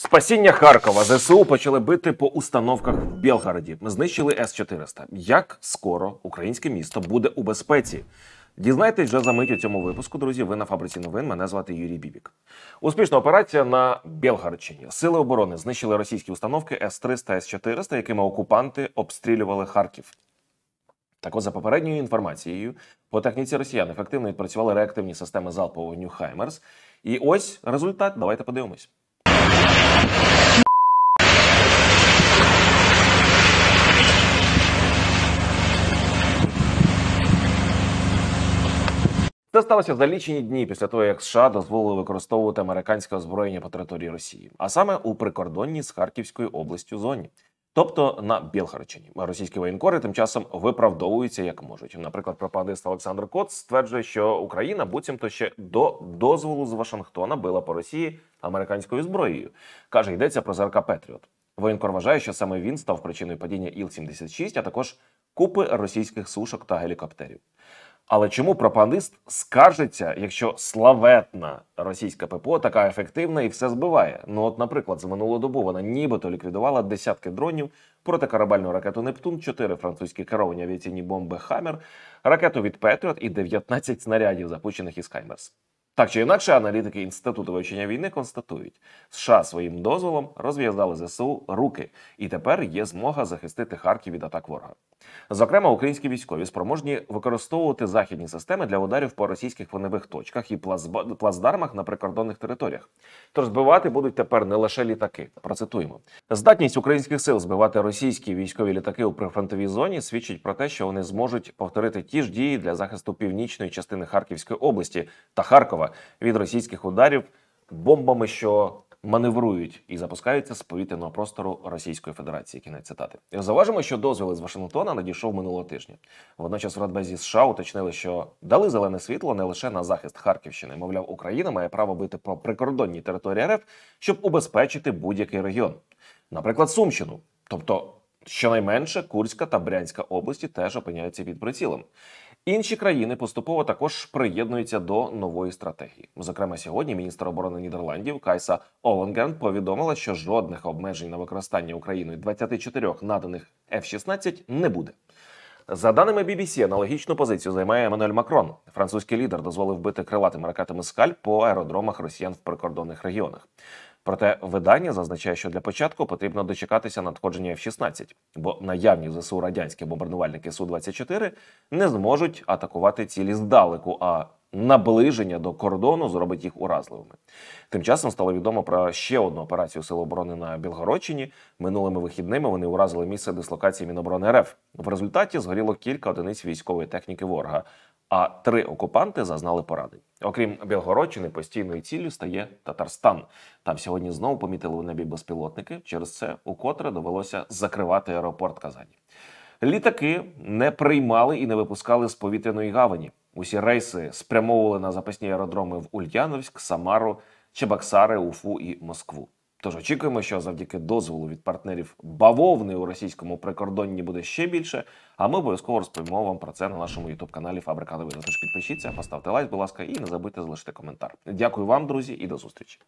Спасіння Харкова ЗСУ почали бити по установках в Білгороді. Знищили С 400 Як скоро українське місто буде у безпеці? Дізнайтесь вже за мить у цьому випуску. Друзі, ви на фабриці новин. Мене звати Юрій Бібік. Успішна операція на Білгарщині. Сили оборони знищили російські установки С 300 С 400 якими окупанти обстрілювали Харків. Так от, за попередньою інформацією, по техніці росіян ефективно відпрацювали реактивні системи залпового вогню Хаймерс. І ось результат. Давайте подивимось. Це сталося за лічені дні після того, як США дозволили використовувати американське озброєння по території Росії, а саме у прикордонній з Харківською областю зоні, тобто на Білгарчині. Російські воєнкори тим часом виправдовуються як можуть. Наприклад, пропагандист Олександр Коц стверджує, що Україна буцімто ще до дозволу з Вашингтона била по Росії американською зброєю. каже, йдеться про ЗРК Петріот. Воєнкор вважає, що саме він став причиною падіння Іл-76, а також купи російських сушок та гелікоптерів. Але чому пропагандист скаржиться, якщо славетна російська ППО така ефективна і все збиває? Ну, от, наприклад, за минулу добу вона нібито ліквідувала десятки дронів протикорабельну ракету Нептун, чотири французькі керовані авіаційні бомби Хаммер, ракету від Петріот і 19 снарядів, запущених із Хаймерс. Так чи інакше, аналітики інституту вивчення війни констатують, США своїм дозволом розв'язали ЗСУ руки, і тепер є змога захистити Харків від атак ворога. Зокрема, українські військові спроможні використовувати західні системи для ударів по російських вогневих точках і плацдармах на прикордонних територіях. Тож збивати будуть тепер не лише літаки. Процитуємо здатність українських сил збивати російські військові літаки у прифронтовій зоні. Свідчить про те, що вони зможуть повторити ті ж дії для захисту північної частини Харківської області та Харкова від російських ударів бомбами, що маневрують і запускаються з повітряного простору Російської Федерації. Кінець цитати. Зауважимо, що дозвіл із Вашингтона надійшов минулого тижня. Водночас в Радбезі США уточнили, що дали зелене світло не лише на захист Харківщини. Мовляв, Україна має право бити по прикордонній території РФ, щоб убезпечити будь-який регіон, наприклад, Сумщину, тобто. Щонайменше Курська та Брянська області теж опиняються під прицілом. Інші країни поступово також приєднуються до нової стратегії. Зокрема, сьогодні міністр оборони Нідерландів Кайса Оленгерн повідомила, що жодних обмежень на використання Україною 24 наданих F-16 не буде. За даними BBC, аналогічну позицію займає Еммануель Макрон. Французький лідер дозволив бити крилатими ракетами скаль по аеродромах росіян в прикордонних регіонах. Проте видання зазначає, що для початку потрібно дочекатися надходження F-16, бо наявні в ЗСУ радянські бомбардувальники Су-24 не зможуть атакувати цілі здалеку. а Наближення до кордону зробить їх уразливими. Тим часом стало відомо про ще одну операцію Сил оборони на Білгородчині. Минулими вихідними вони уразили місце дислокації Міноборони РФ. В результаті згоріло кілька одиниць військової техніки ворога, а три окупанти зазнали поранень. Окрім Білгородчини, постійною ціллю стає Татарстан. Там сьогодні знову помітили в небі безпілотники. Через це укотре довелося закривати аеропорт Казані. Літаки не приймали і не випускали з повітряної гавані. Усі рейси спрямовували на запасні аеродроми в Ульяновськ, Самару, Чебоксари, Уфу і Москву. Тож очікуємо, що завдяки дозволу від партнерів бавовни у російському прикордонні буде ще більше. А ми обов'язково розповімо вам про це на нашому ютуб-каналі Фабрика Новин. Тож підпишіться, поставте лайк, будь ласка, і не забудьте залишити коментар. Дякую вам, друзі, і до зустрічі.